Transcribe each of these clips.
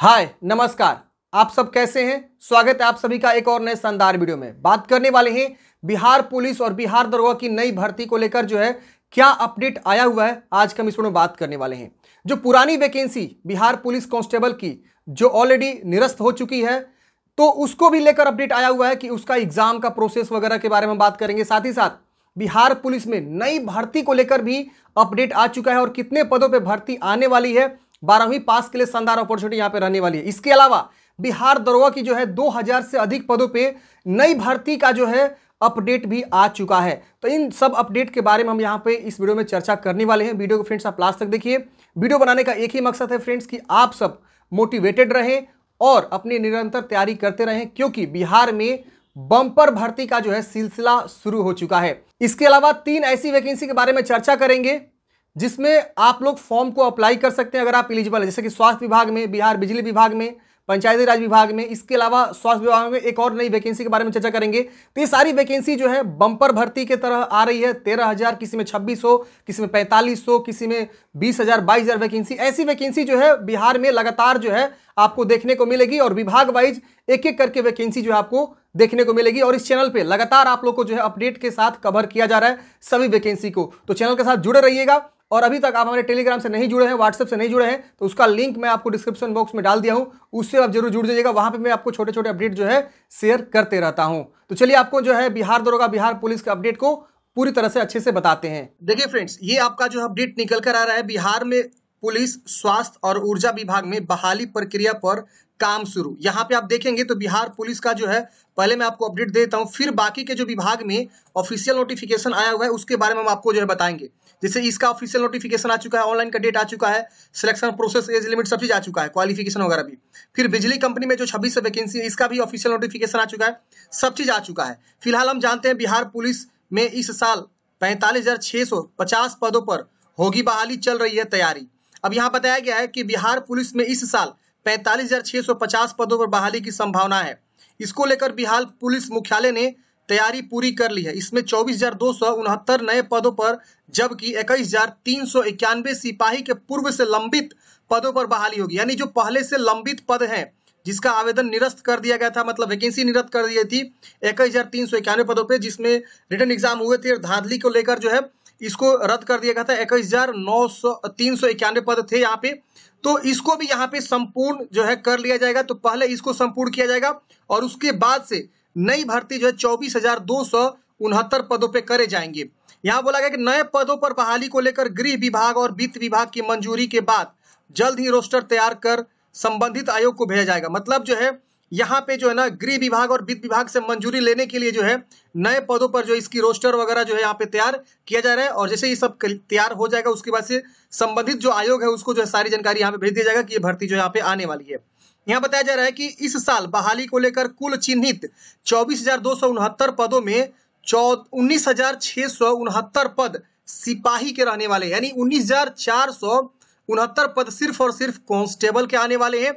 हाय नमस्कार आप सब कैसे हैं स्वागत है आप सभी का एक और नए शानदार वीडियो में बात करने वाले हैं बिहार पुलिस और बिहार दरोगा की नई भर्ती को लेकर जो है क्या अपडेट आया हुआ है आज का हम में बात करने वाले हैं जो पुरानी वैकेंसी बिहार पुलिस कांस्टेबल की जो ऑलरेडी निरस्त हो चुकी है तो उसको भी लेकर अपडेट आया हुआ है कि उसका एग्जाम का प्रोसेस वगैरह के बारे में बात करेंगे साथ ही साथ बिहार पुलिस में नई भर्ती को लेकर भी अपडेट आ चुका है और कितने पदों पर भर्ती आने वाली है बारहवीं पास के लिए शानदार अपॉर्चुनिटी यहाँ पे रहने वाली है इसके अलावा बिहार दरोगा की जो है 2000 से अधिक पदों पे नई भर्ती का जो है अपडेट भी आ चुका है तो इन सब अपडेट के बारे में हम यहाँ पे इस वीडियो में चर्चा करने वाले हैं वीडियो को फ्रेंड्स आप लास्ट तक देखिए वीडियो बनाने का एक ही मकसद है फ्रेंड्स कि आप सब मोटिवेटेड रहें और अपनी निरंतर तैयारी करते रहें क्योंकि बिहार में बम्पर भर्ती का जो है सिलसिला शुरू हो चुका है इसके अलावा तीन ऐसी वैकेंसी के बारे में चर्चा करेंगे जिसमें आप लोग फॉर्म को अप्लाई कर सकते हैं अगर आप एलिजिबल हैं जैसे कि स्वास्थ्य विभाग में बिहार बिजली विभाग में पंचायती राज विभाग में इसके अलावा स्वास्थ्य विभाग में एक और नई वैकेंसी के बारे में चर्चा करेंगे तो ये सारी वैकेंसी जो है बम्पर भर्ती के तरह आ रही है तेरह हज़ार किसी में छब्बीस सौ किसी में पैंतालीस सौ किसी में बीस हज़ार बाईस हज़ार वैकेंसी ऐसी वैकेंसी जो है बिहार में लगातार जो है आपको देखने को मिलेगी और विभाग वाइज एक एक करके वैकेंसी जो है आपको देखने को मिलेगी और इस चैनल पर लगातार आप लोग को जो है अपडेट के साथ कवर किया जा रहा है सभी वैकेंसी को तो चैनल के साथ जुड़े रहिएगा और अभी तक आप हमारे टेलीग्राम से नहीं जुड़े हैं व्हाट्सएप से नहीं जुड़े हैं तो उसका लिंक मैं आपको डिस्क्रिप्शन बॉक्स में डाल दिया हूँ उससे आप जरूर जुड़ जाइएगा वहाँ पर मैं आपको छोटे छोटे अपडेट जो है शेयर करते रहता हूँ तो चलिए आपको जो है बिहार दरोगा बिहार पुलिस के अपडेट को पूरी तरह से अच्छे से बताते हैं देखिए फ्रेंड्स ये आपका जो अपडेट निकल कर आ रहा है बिहार में पुलिस स्वास्थ्य और ऊर्जा विभाग में बहाली प्रक्रिया पर काम शुरू यहाँ पे आप देखेंगे तो बिहार पुलिस का जो है पहले मैं आपको अपडेट दे देता हूँ फिर बाकी के जो विभाग में ऑफिशियल नोटिफिकेशन आया हुआ है उसके बारे में हम आपको जो है बताएंगे जैसे इसका ऑफिशियल नोटिफिकेशन आ चुका है ऑनलाइन का डेट आ चुका है सिलेक्शन प्रोसेस एज लिमिट सब चीज आ चुका है क्वालिफिकेशन वगैरह भी फिर बिजली कंपनी में जो छब्बीस वैकेंसी है इसका भी ऑफिशियल नोटिफिकेशन आ चुका है सब चीज आ चुका है फिलहाल हम जानते हैं बिहार पुलिस में इस साल पैंतालीस पदों पर होगी बहाली चल रही है तैयारी अब यहाँ बताया गया है कि बिहार पुलिस में इस साल पैंतालीस पदों पर बहाली की संभावना है इसको लेकर बिहार पुलिस मुख्यालय ने तैयारी पूरी कर ली है इसमें चौबीस नए पदों पर जबकि इक्कीस सिपाही के पूर्व से लंबित पदों पर बहाली होगी यानी जो पहले से लंबित पद हैं जिसका आवेदन निरस्त कर दिया गया था मतलब वैकेंसी निरस्त कर दी थी इक्कीस पदों पर जिसमें रिटर्न एग्जाम हुए थे और धांधली को लेकर जो है इसको रद्द कर दिया गया था इक्कीस हजार नौ सौ तीन सौ इक्यानवे पद थे यहाँ पे तो इसको भी यहाँ पे संपूर्ण जो है कर लिया जाएगा तो पहले इसको संपूर्ण किया जाएगा और उसके बाद से नई भर्ती जो है चौबीस हजार दो सौ उनहत्तर पदों पे करे जाएंगे यहाँ बोला गया कि नए पदों पर बहाली को लेकर गृह विभाग और वित्त विभाग की मंजूरी के बाद जल्द ही रोस्टर तैयार कर संबंधित आयोग को भेजा जाएगा मतलब जो है यहाँ पे जो है ना गृह विभाग और वित्त विभाग से मंजूरी लेने के लिए जो है नए पदों पर जो इसकी रोस्टर वगैरह जो है यहाँ पे तैयार किया जा रहा है और जैसे ये सब तैयार हो जाएगा उसके बाद से संबंधित जो आयोग है उसको जो है सारी जानकारी यहाँ पे भेज दिया जाएगा कि ये भर्ती जो यहाँ पे आने वाली है यहाँ बताया जा रहा है कि इस साल बहाली को लेकर कुल चिन्हित चौबीस पदों में चौ उन्नीस पद सिपाही के रहने वाले यानी उन्नीस उनहत्तर पद सिर्फ और सिर्फ कॉन्स्टेबल के आने वाले हैं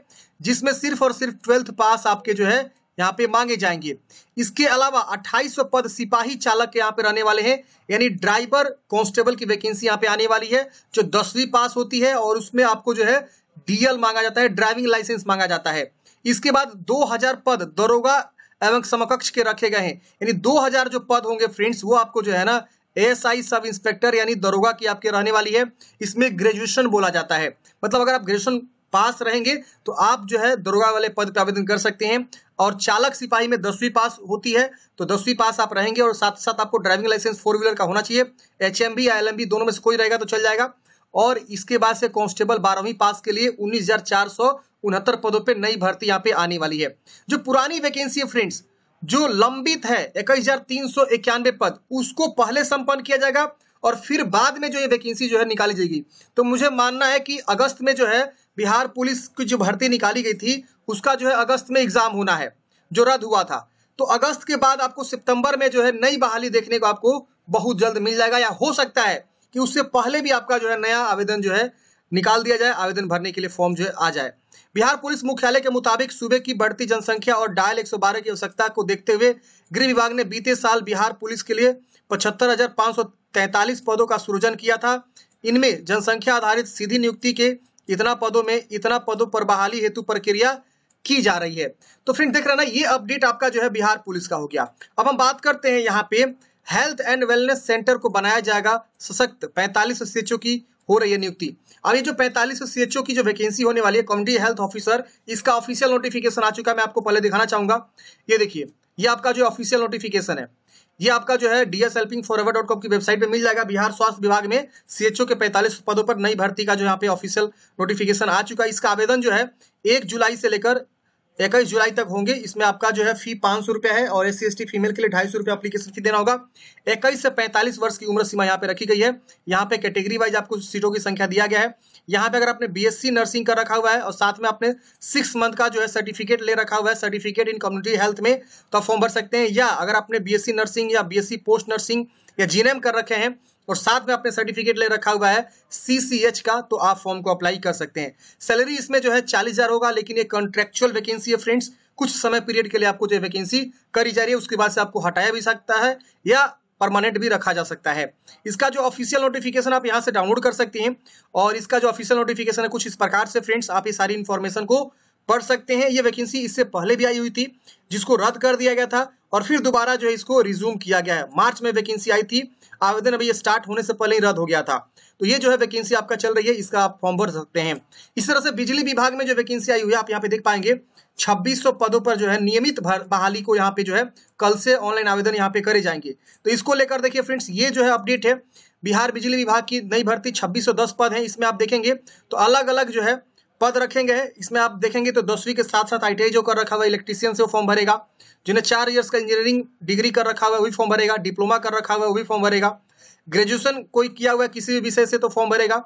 जिसमें सिर्फ और सिर्फ ट्वेल्थ पास आपके जो है यहाँ पे मांगे जाएंगे इसके अलावा 2800 पद सिपाही चालक के यहाँ पे रहने वाले हैं यानी ड्राइवर कांस्टेबल की वैकेंसी यहाँ पे आने वाली है जो दसवीं पास होती है और उसमें आपको जो है डीएल मांगा जाता है ड्राइविंग लाइसेंस मांगा जाता है इसके बाद 2000 पद दरोगा एवं समकक्ष के रखे गए हैं यानी दो जो पद होंगे फ्रेंड्स वो आपको जो है ना एएसआई सब इंस्पेक्टर यानी दरोगा की आपके रहने वाली है इसमें ग्रेजुएशन बोला जाता है मतलब अगर आप ग्रेजुएशन पास रहेंगे तो आप जो है दरोगा वाले पद का आवेदन कर सकते हैं और चालक सिपाही में दसवीं पास होती है तो दसवीं पास आप रहेंगे और साथ साथ आपको ड्राइविंग लाइसेंस फोर व्हीलर का होना चाहिए H M B I L M B दोनों में से कोई रहेगा तो चल जाएगा और इसके बाद से कांस्टेबल बारहवीं पास के लिए उन्नीस हजार चार सौ उनहत्तर पदों पर नई भर्ती यहाँ पे आने वाली है जो पुरानी वैकेंसी है फ्रेंड्स जो लंबित है इक्कीस पद उसको पहले संपन्न किया जाएगा और फिर बाद में जो ये वैकेंसी जो है निकाली जाएगी तो मुझे मानना है कि अगस्त में जो है बिहार पुलिस की जो भर्ती निकाली गई थी उसका जो है अगस्त में एग्जाम होना है जो रद्द हुआ था तो अगस्त के बाद आपको सितंबर में जो है नई बहाली देखने को आपको बहुत जल्द मिल जाएगा या हो सकता है कि उससे पहले भी आपका जो है नया आवेदन जो है निकाल दिया जाए आवेदन भरने के लिए फॉर्म जो है आ जाए बिहार पुलिस मुख्यालय के मुताबिक सूबे की बढ़ती जनसंख्या और डायल 112 की आवश्यकता को देखते हुए गृह विभाग ने बीते साल बिहार पुलिस के लिए पचहत्तर पदों का सृजन किया था इनमें जनसंख्या आधारित सीधी नियुक्ति के इतना पदों में इतना पदों पर बहाली हेतु प्रक्रिया की जा रही है तो फ्रेंड देख रहे ना ये अपडेट आपका जो है बिहार पुलिस का हो गया अब हम बात करते हैं यहाँ पे हेल्थ एंड वेलनेस सेंटर को बनाया जाएगा सशक्त 45 शिक्षकों की हो रही है नियुक्ति अब ये जो पैंतालीस सौ सी की जो वैकेंसी होने वाली है कम्युनिटी हेल्थ ऑफिसर इसका ऑफिशियल नोटिफिकेशन आ चुका है मैं आपको पहले दिखाना चाहूंगा ये देखिए ये आपका जो ऑफिशियल नोटिफिकेशन है ये आपका जो है D S helping forever dot की वेबसाइट पे मिल जाएगा बिहार स्वास्थ्य विभाग में सीएचओ के 45 पदों पर नई भर्ती का जो यहाँ पे ऑफिशियल नोटिफिकेशन आ चुका है इसका आवेदन जो है एक जुलाई से लेकर इक्कीस जुलाई तक होंगे इसमें आपका जो है फी पाँच सौ रुपया है और एस सी फीमेल के लिए ढाई सौ रुपया अपलीकेशन फी देना होगा इक्कीस से पैंतालीस वर्ष की उम्र सीमा यहाँ पे रखी गई है यहाँ पे कैटेगरी वाइज आपको सीटों की संख्या दिया गया है यहाँ पे अगर आपने बीएससी नर्सिंग का रखा हुआ है और साथ में आपने सिक्स मंथ का जो है सर्टिफिकेट ले रखा हुआ है सर्टिफिकेट इन कम्युनिटी हेल्थ में तो फॉर्म भर सकते हैं या अगर आपने सी नर्सिंग या सी पोस्ट नर्सिंग या जीएनएम कर रखे हैं और साथ में आपने सर्टिफिकेट ले रखा हुआ है सीसीएच का तो आप फॉर्म को अप्लाई कर सकते हैं सैलरी इसमें जो है चालीस हजार होगा लेकिन ये कॉन्ट्रेक्चुअल वैकेंसी है फ्रेंड्स कुछ समय पीरियड के लिए आपको जो वैकेंसी करी जा रही है उसके बाद से आपको हटाया भी सकता है या परमानेंट भी रखा जा सकता है इसका जो ऑफिशियल नोटिफिकेशन आप यहाँ से डाउनलोड कर सकते हैं और इसका जो ऑफिशियल नोटिफिकेशन है कुछ इस प्रकार से फ्रेंड्स आप ये सारी इन्फॉर्मेशन को पढ़ सकते हैं ये वैकेंसी इससे पहले भी आई हुई थी जिसको रद्द कर दिया गया था और फिर दोबारा जो है इसको रिज्यूम किया गया है मार्च में वैकेंसी आई थी आवेदन अभी ये स्टार्ट होने से पहले ही रद्द हो गया था तो ये जो है वैकेंसी आपका चल रही है इसका आप फॉर्म भर सकते हैं इस तरह से बिजली विभाग में जो वैकेंसी आई हुई है आप यहाँ पे देख पाएंगे 2600 पदों पर जो है नियमित बहाली को यहाँ पे जो है कल से ऑनलाइन आवेदन यहाँ पे करे जाएंगे तो इसको लेकर देखिए फ्रेंड्स ये जो है अपडेट है बिहार बिजली विभाग की नई भर्ती छब्बीस पद है इसमें आप देखेंगे तो अलग अलग जो है पद रखेंगे इसमें आप देखेंगे तो दसवीं के साथ साथ आई जो कर रखा हुआ इलेक्ट्रीशियन से वो फॉर्म भरेगा जिन्हें चार ईयर्स का इंजीनियरिंग डिग्री कर रखा हुआ है वही फॉर्म भरेगा डिप्लोमा कर रखा हुआ है वही फॉर्म भरेगा ग्रेजुएशन कोई किया हुआ किसी भी विषय से तो फॉर्म भरेगा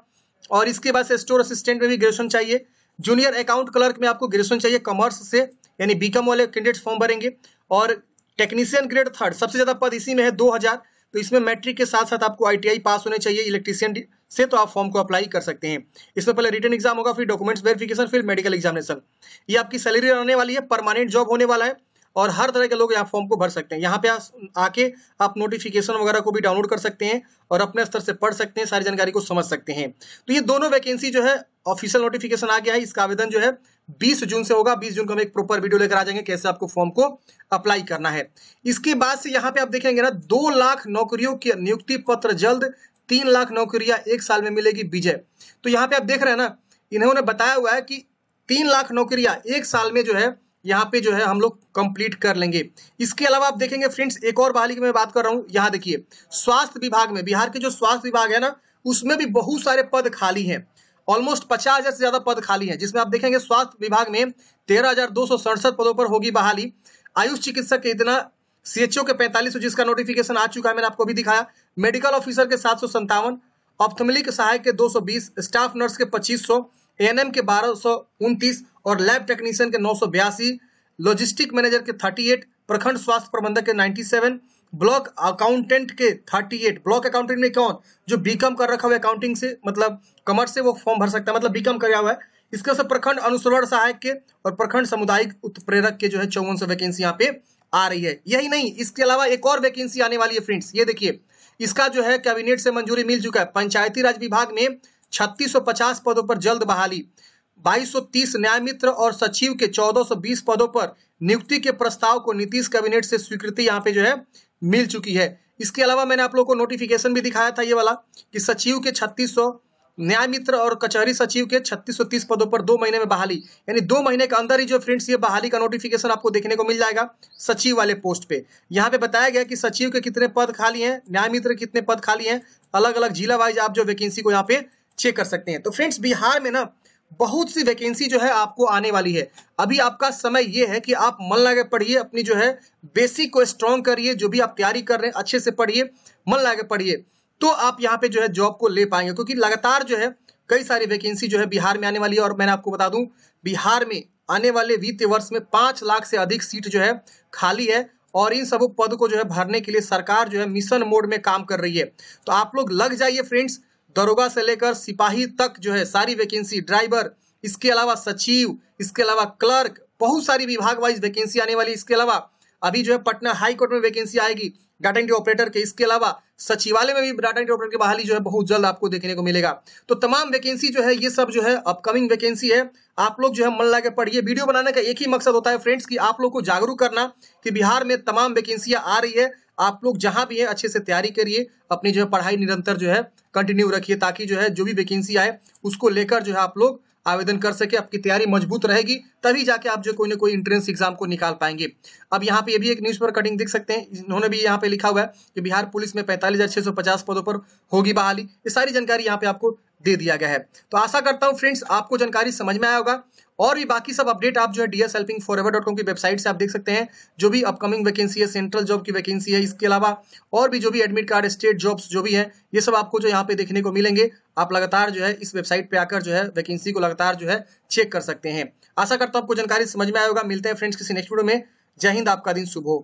और इसके बाद से स्टोर असिस्टेंट में भी ग्रेजुएशन चाहिए जूनियर अकाउंट क्लर्क में आपको ग्रेजुएशन चाहिए कॉमर्स से यानी बी वाले कैंडिडेट्स फॉर्म भरेंगे और टेक्नीशियन ग्रेड थर्ड सबसे ज़्यादा पद इसी में है दो हज़ार तो इसमें मैट्रिक के साथ साथ आपको आई पास होने चाहिए इलेक्ट्रीशियन से तो आप फॉर्म को अप्लाई कर सकते हैं इसमें पहले रिटर्न एग्जाम होगा फिर डॉक्यूमेंट्स वेरिफिकेशन फिर मेडिकल एग्जामिनेशन ये आपकी सैलरी रहने वाली है परमानेंट जॉब होने वाला है और हर तरह के लोग यहाँ फॉर्म को भर सकते हैं यहाँ पे आके आप नोटिफिकेशन वगैरह को भी डाउनलोड कर सकते हैं और अपने स्तर से पढ़ सकते हैं सारी जानकारी को समझ सकते हैं तो ये दोनों वैकेंसी जो है ऑफिशियल नोटिफिकेशन आ गया है इसका आवेदन जो है 20 जून से होगा 20 जून को हम एक प्रॉपर वीडियो लेकर आ जाएंगे कैसे आपको फॉर्म को अप्लाई करना है इसके बाद से यहाँ पे आप देखेंगे ना दो लाख नौकरियों की नियुक्ति पत्र जल्द तीन लाख नौकरियां एक साल में मिलेगी विजय तो यहाँ पे आप देख रहे हैं ना इन्होंने बताया हुआ है कि तीन लाख नौकरियां एक साल में जो है यहाँ पे जो है हम लोग कंप्लीट कर लेंगे इसके अलावा आप देखेंगे फ्रेंड्स एक और बहाली की मैं बात कर रहा हूँ यहाँ देखिए स्वास्थ्य विभाग में बिहार के जो स्वास्थ्य विभाग है ना उसमें भी बहुत सारे पद खाली हैं ऑलमोस्ट पचास हजार से ज्यादा पद खाली हैं जिसमें आप देखेंगे स्वास्थ्य विभाग में तेरह हजार दो सौ सड़सठ पदों पर होगी बहाली आयुष चिकित्सक के इतना सीएचओ के पैंतालीस जिसका नोटिफिकेशन आ चुका है मैंने आपको भी दिखाया मेडिकल ऑफिसर के सात सौ संतावन ऑप्थमलिक सहायक के दो स्टाफ नर्स के पच्चीस सौ के बारह और लैब टेक्नीशियन के नौ लॉजिस्टिक मैनेजर के 38 प्रखंड स्वास्थ्य प्रबंधक के 97 ब्लॉक अकाउंटेंट के 38 ब्लॉक अकाउंटेंट में कौन जो बीकॉम कर रखा हुआ अकाउंटिंग से मतलब कमर्स से वो फॉर्म भर सकता है मतलब बीकॉम कर हुआ है इसके साथ प्रखंड अनुसरण सहायक के और प्रखंड सामुदायिक उत्प्रेरक के जो है चौवन सौ वैकेंसी यहाँ पे आ रही है यही नहीं इसके अलावा एक और वैकेंसी आने वाली है फ्रेंड्स ये देखिए इसका जो है कैबिनेट से मंजूरी मिल चुका है पंचायती राज विभाग में 3650 पदों पर जल्द बहाली 2230 न्याय मित्र और सचिव के 1420 पदों पर नियुक्ति के प्रस्ताव को नीतीश कैबिनेट से स्वीकृति यहाँ पे जो है मिल चुकी है इसके अलावा मैंने आप लोगों को नोटिफिकेशन भी दिखाया था ये वाला कि सचिव के छत्तीस न्याय मित्र और कचहरी सचिव के तीस पदों पर दो महीने में बहाली यानी दो महीने के अंदर ही जो फ्रेंड्स ये बहाली का नोटिफिकेशन आपको देखने को मिल जाएगा सचिव वाले पोस्ट पे यहाँ पे बताया गया कि सचिव के कितने पद खाली हैं न्याय मित्र कितने पद खाली हैं अलग अलग जिला वाइज आप जो वैकेंसी को यहाँ पे चेक कर सकते हैं तो फ्रेंड्स बिहार में ना बहुत सी वैकेंसी जो है आपको आने वाली है अभी आपका समय ये है कि आप मन लगा पढ़िए अपनी जो है बेसिक को स्ट्रॉन्ग करिए जो भी आप तैयारी कर रहे हैं अच्छे से पढ़िए मन लगा पढ़िए तो आप यहाँ पे जो है जॉब को ले पाएंगे क्योंकि लगातार जो है कई सारी वैकेंसी जो है बिहार में आने वाली है और मैंने आपको बता दूं बिहार में आने वाले वित्तीय वर्ष में पांच लाख से अधिक सीट जो है खाली है और इन सब पद को जो है भरने के लिए सरकार जो है मिशन मोड में काम कर रही है तो आप लोग लग जाइए फ्रेंड्स दरोगा से लेकर सिपाही तक जो है सारी वैकेंसी ड्राइवर इसके अलावा सचिव इसके अलावा क्लर्क बहुत सारी विभाग वाइज वैकेंसी आने वाली इसके अलावा अभी जो है पटना हाई कोर्ट में वैकेंसी आएगी डाटा एंट्री ऑपरेटर के इसके अलावा सचिवालय में भी डाटा एंट्री ऑपरेटर की बहाली जो है बहुत जल्द आपको देखने को मिलेगा तो तमाम वैकेंसी जो है ये सब जो है अपकमिंग वैकेंसी है आप लोग जो है मन लगा पढ़िए वीडियो बनाने का एक ही मकसद होता है फ्रेंड्स की आप लोग को जागरूक करना कि बिहार में तमाम वैकेंसियां आ रही है आप लोग जहां भी है अच्छे से तैयारी करिए अपनी जो है पढ़ाई निरंतर जो है कंटिन्यू रखिए ताकि जो है जो भी वैकेंसी आए उसको लेकर जो है आप लोग आवेदन कर सके आपकी तैयारी मजबूत रहेगी तभी जाके आप जो कोई ना कोई इंट्रेंस एग्जाम को निकाल पाएंगे अब यहाँ पे ये भी एक न्यूज़ पर कटिंग देख सकते हैं इन्होंने भी यहाँ पे लिखा हुआ है कि बिहार पुलिस में पैंतालीस पदों पर होगी बहाली ये सारी जानकारी यहाँ पे आपको दे दिया गया है तो आशा करता हूँ फ्रेंड्स आपको जानकारी समझ में आया होगा और भी बाकी सब अपडेट आप जो है DS helping forever dot com की वेबसाइट से आप देख सकते हैं जो भी अपकमिंग वैकेंसी है सेंट्रल जॉब की वैकेंसी है इसके अलावा और भी जो भी एडमिट कार्ड स्टेट जॉब्स जो भी है ये सब आपको जो यहाँ पे देखने को मिलेंगे आप लगातार जो है इस वेबसाइट पे आकर जो है वैकेंसी को लगातार जो है चेक कर सकते हैं आशा करता हूँ आपको जानकारी समझ में आएगा मिलते हैं फ्रेंड्स किसी नेक्स्ट वीडियो में जय हिंद आपका दिन शुभ हो